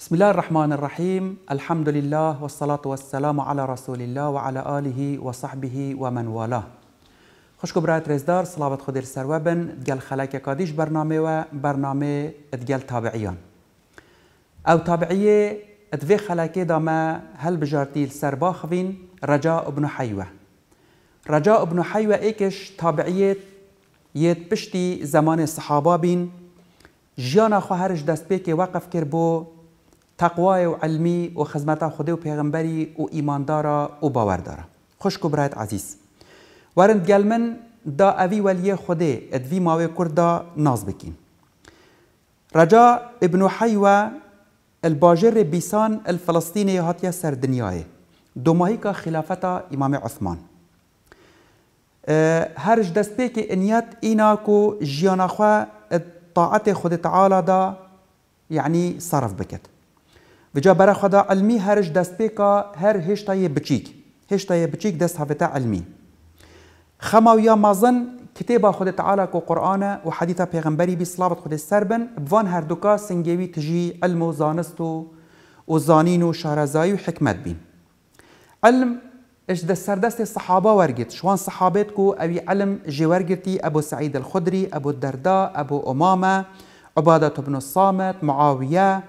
بسم الله الرحمن الرحيم الحمد لله والصلاة والسلام على رسول الله وعلى آله وصحبه ومن والاه خوش برایت رزدار صلابت خدير سروابن دقال خلاك خلک برنامه و برنامه دقال تابعيان او تابعيه ادوی خلاك داما ما هل بجارتي السرباخوين رجاء ابن حيوة رجاء ابن حيوة ايكش تابعيه یت بشتي زمان الصحابة بين جيانا خواهرش دست به که وقف کرد تقوای و علمی و خدمت خود و پیغمبری و ایماندارا و باوردارا خوش برایت عزیز ورند گل من دا اوی ولی خدا ادوی ماوی کرد دا ناز بکین رجا ابن حیوه الباجر بيسان الفلسطيني هاتيا سر دنياي دوماهيكا خلافت امام عثمان أه که انیت انيات کو جیان خواه طاعت خود تعالی دا يعني صرف بکت وجا برا خدا علمي هرش دست بيكا هر هشتا يبچيك هشتا يبچيك دست هفتا علمي خماو یا مازن كتابة خود تعالى كو قرآن وحديثة پیغمبري بي صلابة خود السربن بوان هر دوكا سنگيوي تجي علم وزانستو وزانين وشارزاي حكمت بين علم اش دست سردست الصحابة ورگت شوان كو اوي علم جي ورقتي ابو سعيد الخدري ابو الدرداء ابو امامة عبادة بن الصامت معاوية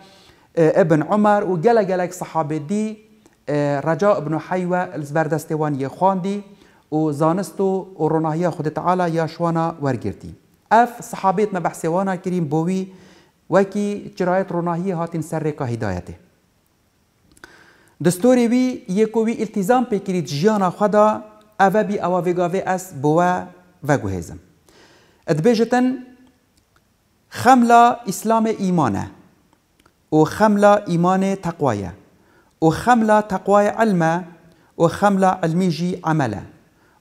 ابن عمر و گەلە گەلێک سەحابێدی ڕەجا بن و حیوە بەردەستێوان یەخواندی و زانست و ڕۆناهیە خودتەعاە یا شوانە وەرگرتی. ئەف سەحابێت مە بەحسێوانە کریم بۆوی وەکی چرایەت ڕۆناهیە هاتین سەرێکا هیداەتێ. دستۆری وی یەکۆوی ئیلتیزان پێکریت ژیانە خەدا ئەڤەبی ئەوە ڤێگاوێ ئەس بۆە ڤەگوهێزم. دبێژتن خەملا ئیسلامە ئیمانە. وخملة إيمان تقوايا وخملة تقوايا علمة وخملة علمي جي عملة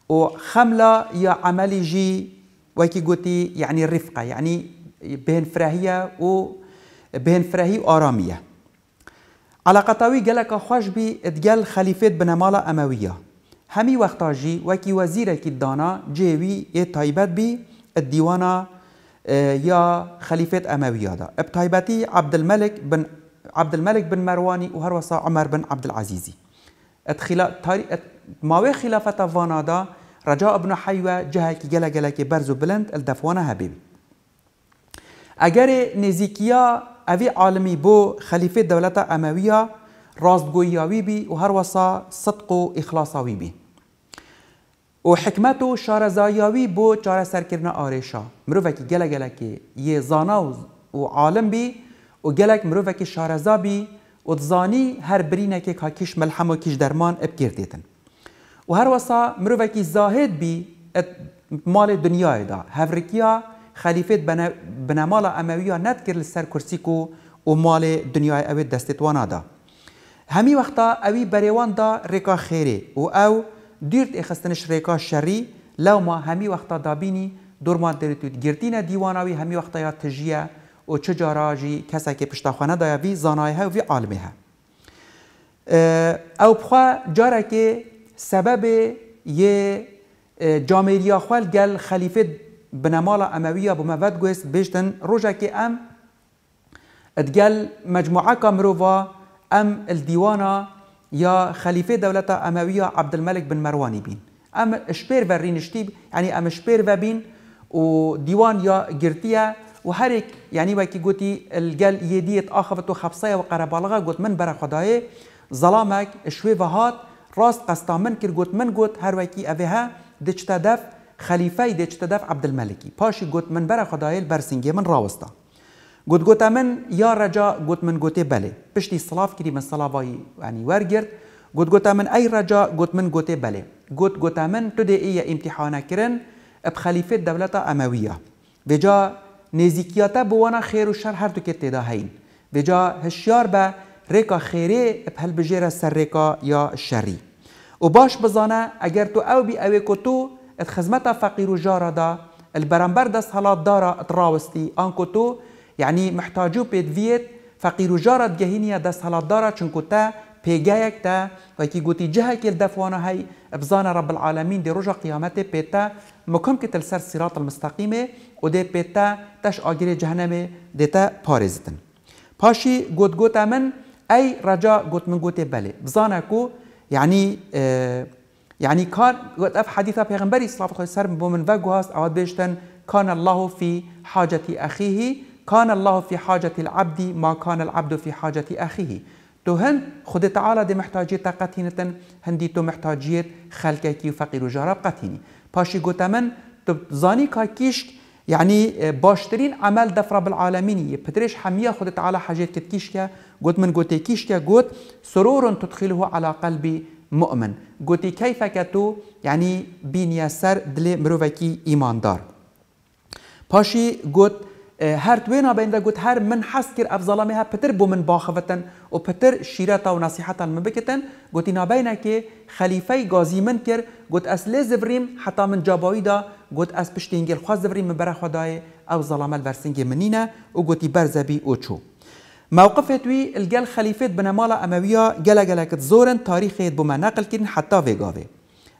وخملة يا عملي جي وكي قلتي يعني الرفقة يعني بين فراهية و بين فراهي أرامية على قطاوي قالك خوش بي تقال خليفة بنمالة أموية همي وقتا جي وكي وزيرك الدانا جيوي يتايبت بي الديوانا آه، يا خليفة أموية هذا بطيبتي عبد الملك بن عبد الملك بن مرواني وهروسا عمر بن عبد العزيز اتخلا تاري ات ماوي خلافة فانا دا رجاء بن حيوة جهة كي جلا جلا كي برزو بلند الدفوانة هبيبي اگر نزيكيا اوي عالمي بو خليفة دولة أموية راست بي وهروسا صدق و وإخلاصاوي بي و حکمت و شارزاییاوی بو چاره سرکردن آریشا مروفه که گله گله که یه زانا و عالم بی و گلک مروفه که شارزا بی و تزانی هر برینه که کاکیش ملحم و کیش درمان اب کردیتن و هر وسا مروفه که زاهد بی ات مال دنیای دا هفرکیا خلیفت بنمال امویا ند کرد سر کرسی کو و مال دنیای اوید دستتوانا دا همی وقتا اوی بریوان دا رکا خیره و او دیرت اخستنش ریکا شری لو ما همی وقتا دابینی دورمان دریتود گردین دیواناوی همی وقتا یا تجیه و چه جاراجی کسا که پشتاخانه دایا وی زانایه و وی عالمه ها او بخوا جارا که سبب یه جامعیلی خوال گل خلیفه بنمال امویه بمود گوست بیشتن روژا که ام ادگل مجموعه کامرووا ام الديوانه يا خليفة دولة أموية عبد الملك بن مروان بین ام شبير و شتيب يعني ام شبير و وديوان يا جرتيا وهرك يعني وكي قوتي الجل يديت اخفت خبصية وقربالغة قوت من برا خداي ظلامك شوي وهات راست قصتا من كر قوت من قوت هر وكي افيها دجتدف خليفة دجتدف عبد الملكي باشي قوت من برا خداي البرسنجي من راوستا قد گوتا من يا رجا قد من گوته بلي بشتي صلاف کردی من سلاوای یعنی ورگرد قد گوتا من أي رجا قد من گوته بلي قد گوتا من تو دی ای امتحانه کرن اب خلیفه دولت امویه بوانا خير و شر هر تو که تدا هین وجا هشیار به ریکا خیره اب سر ريكا يا شري و باش بزانه اگر تو او بي اوی كتو اتخزمتا فقير فقیر و جارا دا البرانبر دست حالات دارا اتراوستی انكو تو یعنی محتاجو بيت فقیر و جارت گهینیا دست حالات داره چونکو تا پیگایک تا وکی گوتی جهه کل دفوانا های ابزان رب العالمین دی رجا قیامت پیتا مکم که سر صراط المستقیمه و دی پیتا تش آگیر جهنمه تا پارزتن پاشی گوت گوت من ای اه، رجا گوت من گوت بله بزانا کو یعنی يعني كان قد اف حديث پیغمبري صلى الله عليه وسلم بومن وغواس او بيشتن كان الله في حاجة أخيه كان الله في حاجة العبد ما كان العبد في حاجة أخيه تو هن خود تعالى دي محتاجية قتينة هندي تو محتاجية خلقكي فقير جرب قتيني باشي قوتا من تبزاني كيشك يعني اه، باشترين عمل دفرة بالعالمين بتريش حمية خود تعالى حاجات كتكيشك قوت من قوتي كيشك قوت سرور تدخله على قلبي مؤمن قوتي كيف كتو يعني بين يسر دل مروفكي إيمان دار باشي قوت هر دوینا بینده گوت هر من حس کر اف ظلمه ها پتر بو من باخوتن و پتر شیرتا و نصیحتا من بکتن گوتی نابینه که خلیفه گازی من کر گوت اس لی زوریم حتا من جابایی دا گوت اس پشت انگل خواست زوریم من بره خدای او ظلمه الورسنگ منینه و گوتی برزبی او چو موقف توی الگل خلیفه بنمال امویا گله گله کت زورن تاریخیت بو من نقل کرن حتا ویگاوه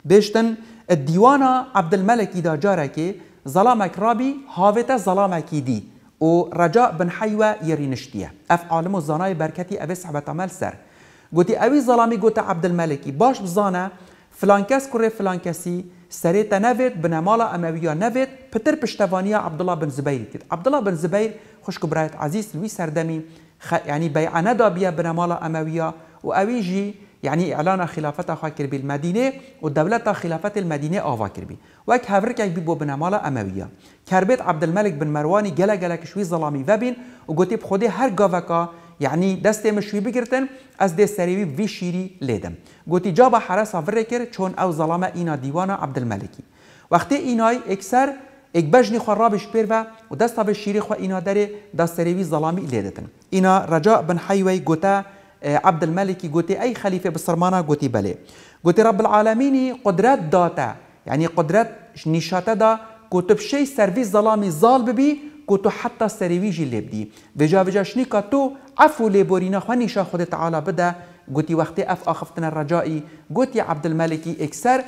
بیشتن الدیوانا عبد الملکی دا جاره که ظلامك رابي هاوتا ظلامك دي و رجاء بن حيوة يرينشتيه اف عالم الزناي بركتي اوي صحبت عمل سر قوتي اوي ظلامي قوتا عبد الملكي باش بزانا فلانكاس كوري فلانكاسي سريتا نافيت بنمالا امويا نافيت بتر بشتفانيا عبد الله بن زبير عبد الله بن زبير خوش كبرات عزيز لوي سردمي يعني بيعنا دابيا بنمالا امويا واوي جي يعني اعلان خلافت خوا کرد المدینه و دولت خلافت المدینه آوا کرد وك هفرک یک بو امويه امویه عبد الملك بن مروانی گله گله كشوي ظلامي وبین و گوتی خود هر گاوکا يعني دست مشوي بگرتن از دست سريوي وی شيري لیدم گوتی جابا با حرس هفره چون او ظلام اینا دیوان عبدالملکی وقتی اینای اکسر یک بجنی خو رابش پیر و و دستا به شیری خو اینا داره دست سریوی ظلامی لیدتن اینا رجا بن حيوي گوته آه، عبد الملك قوتي أي خليفة بالسرمانة قوتي بلي قوتي رب العالمين قدرات داتا يعني قدرات نشاطة دا كتب شي سيرفيس ظلامي ظالب بي كتو حتى سرويجي اللي بدي فيجا بجا شني كتو عفو لي بورينا خواني شا خود تعالى بدا قوتي وقتي اف اخفتنا الرجائي قوتي عبد الملكي اكسر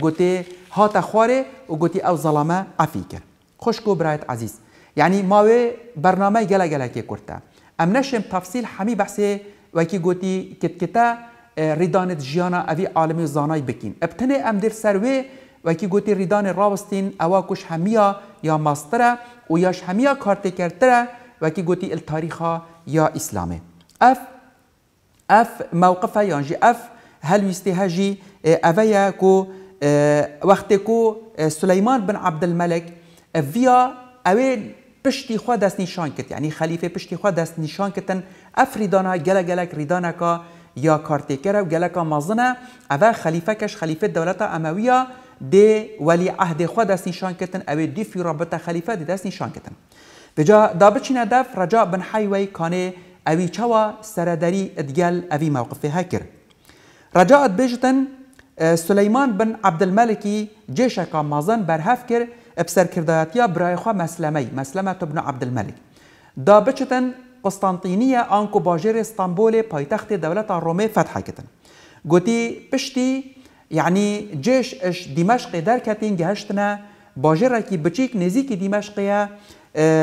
قوتي آه، هاتا خواري وقوتي او ظلامة عفيكر خوشكو برايت عزيز يعني ماوي برنامج جلا جلا كي كورتا ام نشم تفصيل حمي بحثي وكي قوتي كت كتا اه، ریدانت جيانا اوی عالمي زاناي بكين ابتني ام دير سروي وكي قوتي ریدان راوستين اوا کش همیا يا ماستره و یاش همیا کارت کرتره وکی گوتی التاریخا یا اسلامه اف اف موقفه يانجي اف هل ویسته اه، اویا كو اه، وقت كو سليمان بن عبد الملك ویا اوی پشتی خوا دست نشان کرد یعنی خلیفه پشتی خوا دست نشان کردن افریدانا گلک گلک ریدانا کا یا کارتیکر و گلک مازنه اوه خلیفه کش خلیفه دولت امویه دی ولی عهد خود دست نشان کتن اوه دی فی رابطه خلیفه دی دست نشان کتن بجا دا بچین دف رجا بن حیوی کانه اوی چوا سردری ادگل اوی موقفه هکر رجا اد بجتن سلیمان بن عبدالملکی جیشکا مازن برهف کرد بسرکردایتیا برای خواه مسلمه مسلمه ابن عبدالملک دا بچتن قسطنطینیه آنکو باجر استانبول پایتخت دولت رومه فتح کتن گوتی پشتی یعنی جیش اش دمشق در کتین گهشتنه باجره کی بچیک نزیکی دمشقیه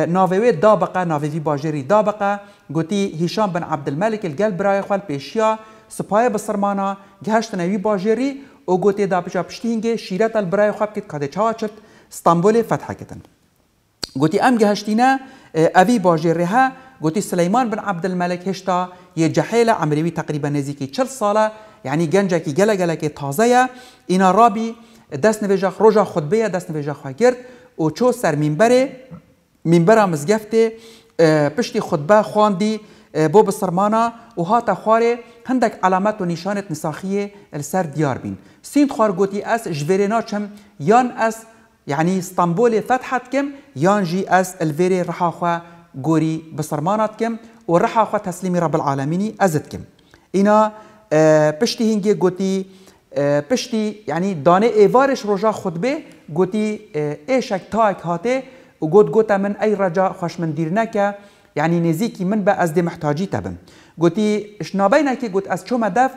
ناوی دابقه ناوی باجری دابقه گوتی هشام بن عبدالملک الگل برای خوال پیشیا سپای بسرمانا گهشت نوی باجری او گوتی دا پشا پشتینگ شیرت البرای خواب کت کاده چاوا چت استانبول فتح کتن گوتی ام گهشتینه اوی باجری ها گوتی سلیمان بن عبد الملک هشتا یه جحیل عمروی تقریبا نزدیکی 40 ساله یعنی گنجکی گله گلکی تازه اینا رابی دست نویجا روژا خطبه دست نویجا خواه گرد و چو سر منبره منبره مزگفته پشتی خطبه خواندی بو بسرمانا و هاتا خواره هندك علامات و نشانت نساخیه السر دیار بین سین خوار گوتی اس جویرنا چم یان اس یعنی استنبول فتحت کم یان جی اس الویر رحا خواه گۆری بسەرمانات بکەم و ڕەحاخوا تەسللیمی ڕەبل عاالمینی ئەزت بکەم ئینا پشتی هینگێ گوتی پشتی یعنی دانێ ئێوارش ڕۆژا خودت بێ گوتی ئێشک تاک هاتێ و گوت گوتە من ئەی ڕەجا خوش من دیر نەکە یعنی نزیکی من بە ئەس دێ محتاجی تەبم گوتی شنابینەکە گوت ئەس چۆمە دەف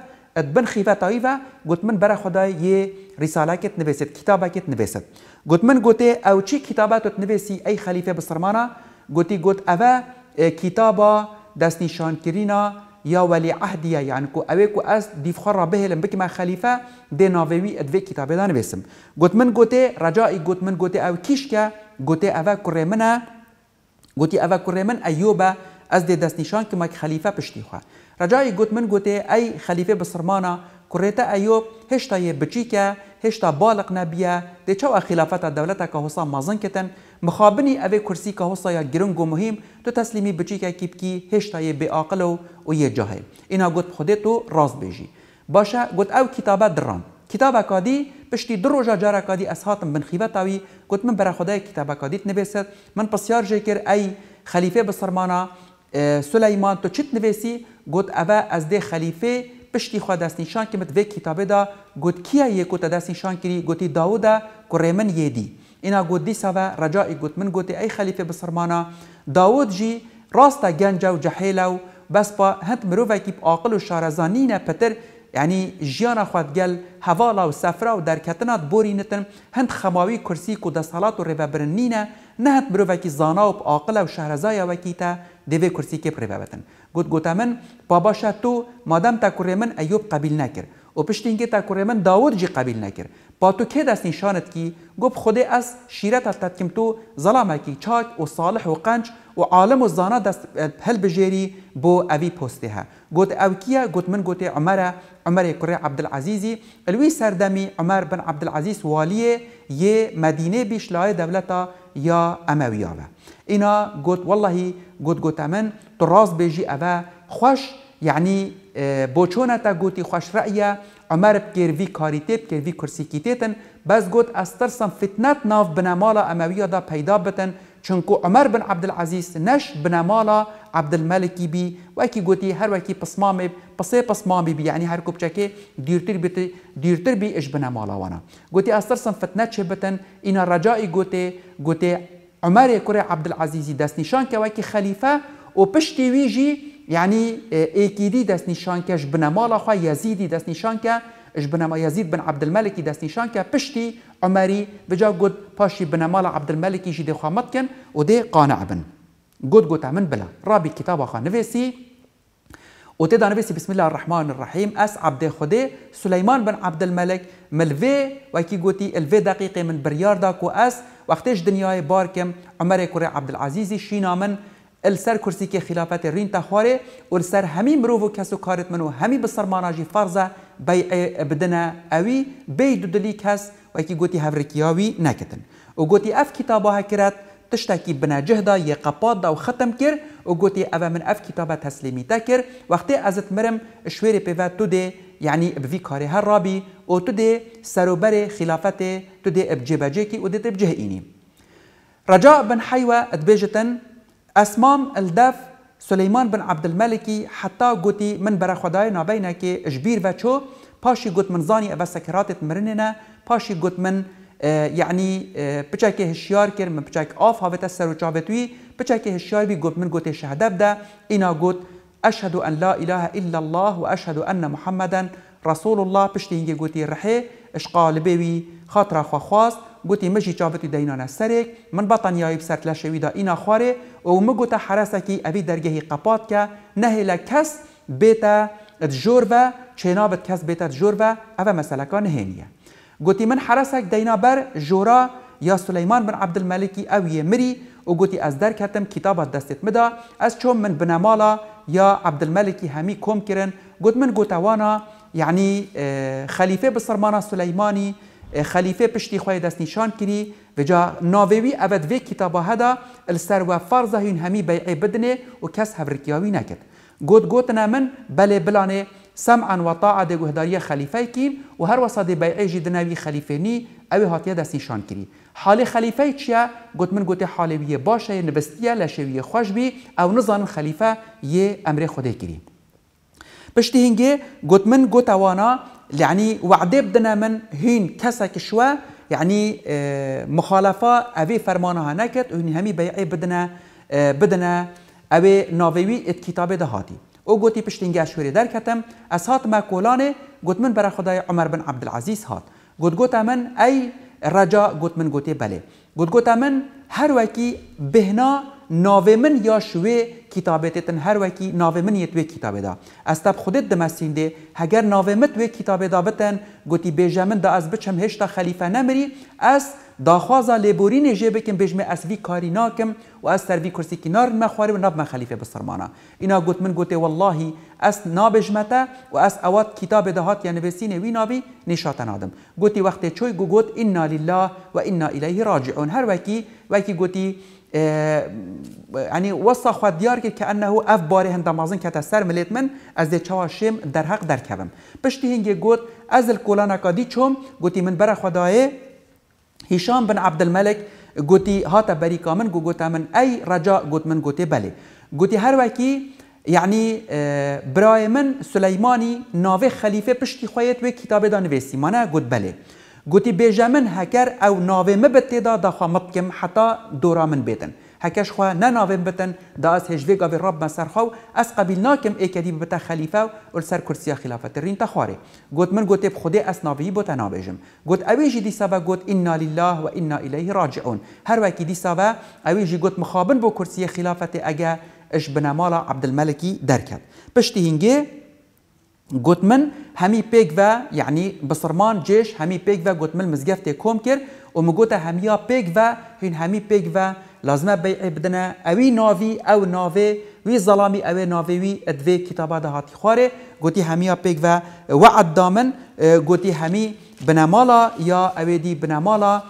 بن خیفەتاییە گوت من بەرە خدای یێ ریسالکت نوێست کتابەکەت نوێست گوت من گوتێ ئەو چی کتابەتت نوێسی ئەی خەلیفە بسەرمانە گوتی گوت اوه کتابا دست نشان کرینا یا ولی عهدیه یعنی کو اوه کو از دیفخار را بهلم بکم خلیفه دی ناویوی ادوی کتابه دان بسم گوت من گوته رجایی گوت من گوته او کیش که گوته اوه کره منه گوتی اوه کره من ایوبه از دی دست نشان که مک خلیفه پشتی خواه رجایی گوت من گوته ای خلیفه بسرمانه کوڕێتە ئەیۆب هێشتا یە بچیکە هێشتا باڵق نەبیە دێ چاو ئەخیلافەتە دەولەتە کە هۆسا مازنکتن مخابنی ئەوێ کورسی کە هۆسایە گرنگ و مهم تو تەسلیمی بچیکەکی بکی هێشتا یە بێعاقلە و و یە جاهێ ئینا گوت خودێت و ڕاست بێژی باشە گوت ئەو کتابە درام کتابە کادی پشتی دو ڕۆژە جارە کادی ئەس هاتم من خیبەتاوی گوت من بەرە خدای کتابە کادیت نبێست من پرسیار ژێ کرد ئەی خەلیفێ بسەرمانە سلەیمان تو چیت نوێسی گوت ئەوە ئەس دێ خەلیفێ پشتی خوا دست نشان که مت وی کتابه دا گوت کیا یه کوتا دست نشان کری گوتی داودا قریمن یه دی اینا گوت دیسا و رجای گوت من گوتی ای خلیفه بسرمانا داود جی راستا گنجا و جحیلا و بس با هند مروفه کی عاقل و شارزانی نه پتر یعنی ژیان خودگل هوالا و سفرا و درکتنات بورینتن هند خماوی کرسی کو دسالات و رببرنینه نه هند برو وکی زانا و عاقل و شهرزای وکی تا دیوه کرسی که پریبه بتن گوت گوتا من باباشا تو مادم تا کوری من ایوب قبیل نکر و پشتینگه تا کوری من داود جی قبیل نکر با تو که دست نشانت کی گوب خود از شیرت تتکم تو ظلامه کی چاک و صالح و قنج و عالم و زانا دست هل بجیری بو اوی پوسته ها گوت او کیا گوت من گوت عمره عمر كري عبد العزيز الوي سردمي عمر بن عبد العزيز والي ي مدينه بشلاي دولتا يا امويه اینا قلت والله قلت قلت امن تو بيجي ابا خوش يعني اه، بوچونه تا گوتی خوش رأیه عمر بکر وی کاریته بکر وی کرسی کی تیتن بس گوت استرسن فتنت ناف بنمالا امویه دا پیدا بتن چونکو عمر بن عبدالعزیز نش بنمالا عبدالملکی بی وکی گوتی هر وکی پسمام پسه پسمام بی یعنی هر کوبچکه دیرتر بی دیرتر بی اش بنمالا وانا گوتی استرسن فتنه چه بتن اینا رجای گوتی گوتی عمر کره عبدالعزیزی دست نشان که وکی خلیفه و پشتی ویجی یعنی ایکیدی دست نشان کش بنمالا خواه یزیدی دست نشان که اش بنما يزيد بن عبد الملك دست نشان که پشتی عمری بجا قد باشي بنمال عبد الملك جی دي خامتكن ودي قانع بن قد قد من بلا رابي كتابة خان نفسي و تدا نویسی بسم الله الرحمن الرحيم اس عبد خدي سليمان بن عبد الملك ملوی وكي کی گوتی الوی من بریار دا اس وقتش دنياي باركم عمري كوري عبد العزیزی شينا من السر کرسی که خلافت رین تخواره و السر همی مروو کسو کارت منو همی بسر ماناجی فرزه بیع بدنا اوی بی دودلی کس و اکی گوتی هفرکیاوی نکتن و گوتی اف کتابا هکرت تشتكي بنا جهدا يقباد او ختم كر او قوتي افا من اف كتابه تسليمي تكر وقتي ازت مرم شويري بيفا تودي يعني بفي كاري هرابي او تودي سروبري خلافتي تودي بجيباجيكي ودي تبجهئيني رجاء بن حيوة اتبيجتن اسمام الدف سليمان بن عبد الملكي حتى قوتي من برا خداي نابينك جبير وچو باشي قوت من زاني او سكرات مرننا باشي قوت من يعني آه، بچاك آه، هشيار کر من بچاك آف هاوتا سر و چاوتوی پچک هشیار بی گوت من قوت شهده بده انا قوت اشهد ان لا اله الا الله و اشهد ان محمدا رسول الله بشتينجي قوتي رحي اشقال بيوي خاطر خواست گوتی مجی چاوتی دینا نسرک من بطنیای بسرت لشوی دا اینا خواره او مگوتا حرسکی اوی درگهی قپات که نهیل کس بیتا جور و چنابت کس بیتا جور و او مسئله که نهینیه گوتی من حرسک دینا بر جورا یا سلیمان بن عبد الملکی او یه مری او گوتی از در کتم کتاب دستت مدا از چون من بنمالا یا عبد الملکی همی کم کرن گوت من گوتوانا یعنی خلیفه بسرمانا سلیمانی خلیفه پشتی خوی دست نشان کری و جا ناویوی اوید وی کتابا هدا السر و فرض هین همی بیعی بدنه و کس هفرکیاوی نکد گوت گوت من بله بلانه سمعا و طاعه ده گهداری خلیفه کین و هر وسط بیعی جدنوی خلیفه نی اوی هاتیه دست نشان کری حال خلیفه چیه گوت من گوت حالویه باشه نبستیه لشویه خوش بی او نزان خلیفه یه امر خوده کری پشتی هنگه گوت من گوت اوانا یعنی وعده بدنه من هین کسا کشوا یعنی مخالفه اوی فرمانه ها نکرد هین همی بیعه بدنه بدنه اوی ناویوی ات کتابه ده هاتی او گوتی پشتینگه اشوری در کتم از هات ما کولانه گوت من برای خدای عمر بن عبدالعزیز هات گوت گوت من ای رجا گوت من گوتی بله گوت گوت من هر وکی بهنا ناوی من یا شوی کتابت تن هر وکی ناوی من یت وی کتاب دا استاب خودت دمسین دی هگر ناوی مت وی کتاب دا بتن گوتی بیجامن دا از بچم هشتا خلیفه نمری از داخوازا لیبورین جه بکم بجم از وی کاری ناکم و از سر وی کرسی کنار ما خواری و ناب من خلیفه بسرمانا اینا گوت من گوته والله از نابجمتا و از اوات کتاب دهات یعنی بسین وی نابی نشات نادم گوتی وقت چوی گو گوت انا لله و انا الیه راجعون هر وکی وکی گوتی یعنی وسا خود دیار که که انه اف باره هنده مازن که تسر ملیت من از ده چواشیم در حق در کبم پشتی هنگه گوت از الکولان اکادی چوم گوتی من بره خدایه هشام بن عبدالملک گوتی هاتا بری کامن گو گوتا من ای رجا گوت من گوتی بله گوتی هر وکی یعنی برای من سلیمانی ناوه خلیفه پشتی خواهیت و کتاب دانویسی مانه گوت بله گوتی بیجا من هکر او ناوه مبتدا دا خواه مبکم حتا دورا من بیتن هکش خو نه ناوین بتن دا از هجوی گاوی رب مسر خو از قبیل ناکم ای کدی بتا خلیفه و سر کرسی خلافت رین تخاره گوت من گوت خودی اس ناوی بوتا نابجم گوت اوی جی دی سبا گوت انا لله و انا الیه راجعون هر وکی دی سبا اوی جی گوت مخابن بو کرسی خلافت اگه اش بنمالا عبد الملکی درکت پشتی هنگه جوتمن همی پیک و گوتمن مزگفت کم بيكفا و مزجفتي كومكر پیک و بيكفا همی پیک و لازم بيع بدنا اوی نافي او نافي وي ظلامي او نافي وي ادفي كتابه خواره خواري جوتي پیک و وعد دامن جوتي همی بنمالا یا اوی دی بنمالا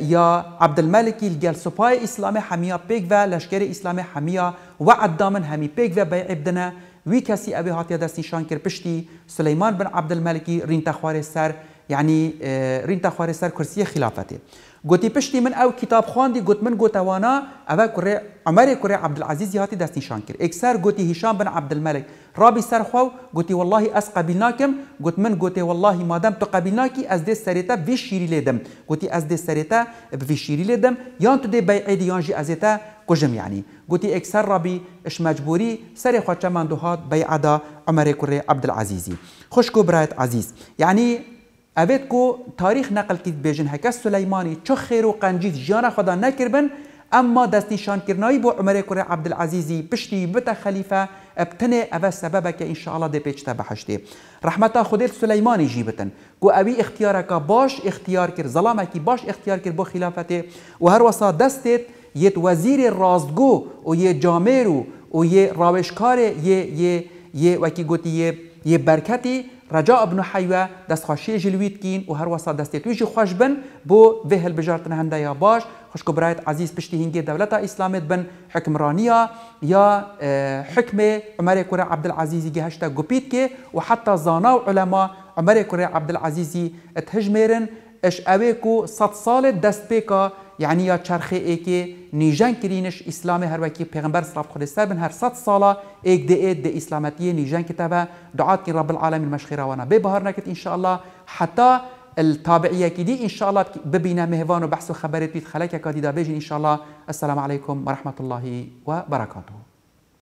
یا عبد الملك سپای اسلام اسلامي پیک و لشکر اسلام حميه وعد دامن همی پیک و بيع بدنا وی کەسی ئەوێ هاتیە دەستنیشان کرد پشتی سلەیمان بن عبدمەلکی ڕینتەخوارێ سەر یعنی رينتا خوارێ كرسي خلافته خلافەتێ گوتی پشتی من او کتاب خواندی گوت من گوتەوانە ئەوە کره عبد کوڕێ عبدعزیزی هاتی نشان کرد ئێکسەر گوتی هشام بن عبدمەلك رابی سر خو گوتی والله اس قبیل ناکەم گوت من گوتێ والله از تو قبیل ناکی ئەس دێ سەرێتە وی شیری لدم گوتی از دێ سەرێتە وی شیری لێدەم یان تو دێ بەعیدی یانژی ئەزێتە کوژم یعنی گوتی ئەکسەر رابی اش مجبوری سەری خواچەمان دوهات عدا ئەمەری کوڕێ عبدعزیزی خوشک خوشگو برایت عزیز یعنی اوید کو تاریخ نقل کی بیژن هک سلیمانی چو خیر و قنجید جان خدا نکربن اما دست نشان کرنای بو عمر کر عبد العزیزی پشتی بت خلیفه ابتنه اوا سبب که ان شاء الله د پیچتا بحشته رحمتا خود سلیمانی جیبتن کو اوی اختیار کا باش اختیار کر ظلام کی باش اختیار کر بو خلافت و هر وسا دستت یت وزیر رازگو و یه جامرو و یه راوشکار یه یه یه وکی گوتی یه, یه برکتی رجاء ابن حيوة دست دستخوشی جلویت کین و هر وسط دستی تویجی خوش بن بو وهل بجارتن نهنده یا باش خوش برایت عزیز پشتی هنگی دولتا اسلامیت بن حکمرانیا یا اه، حکم عمر کره عبدالعزیزی گه هشتا گپید که و حتی زانا و علما عمر کره عبدالعزیزی اتهجمیرن اش اوه کو صد سال دست پیکا يعني يا چرخه ای که نیجن کرینش اسلام هر وکی پیغمبر صلی الله علیه بن هر صد سالا ایک دی اید دی اسلامتی نیجن کتابه دعات رب العالمین مشخیره وانا به بهر نکت ان شاء الله حتی التابعيه كدي ان شاء الله ببينا مهفان وبحث وخبرت بيت خلاك كادي دابيجي ان شاء الله السلام عليكم ورحمه الله وبركاته